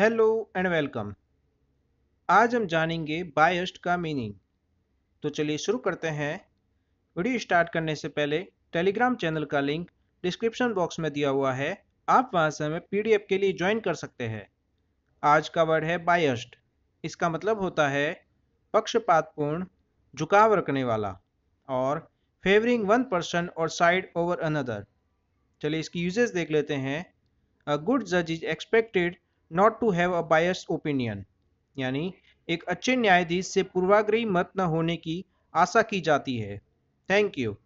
hello and welcome आज हम जानेंगे बायस्ट का मीनिंग तो चलिए शुरू करते हैं वीडियो स्टार्ट करने से पहले टेलीग्राम चैनल का लिंक डिस्क्रिप्शन बॉक्स में दिया हुआ है आप वहां से हमें पीडीएफ के लिए ज्वाइन कर सकते हैं आज का वर्ड है बायस्ट इसका मतलब होता है पक्षपातपूर्ण झुकाव रखने वाला और फेवरिंग वन पर्सन और साइड ओवर अनदर चलिए इसकी यूजेस देख लेते हैं अ गुड जज is expected not to have a bias opinion यानी एक अच्छे न्यायाधीश से पूर्वाग्रही मत न होने की आशा की जाती है थैंक यू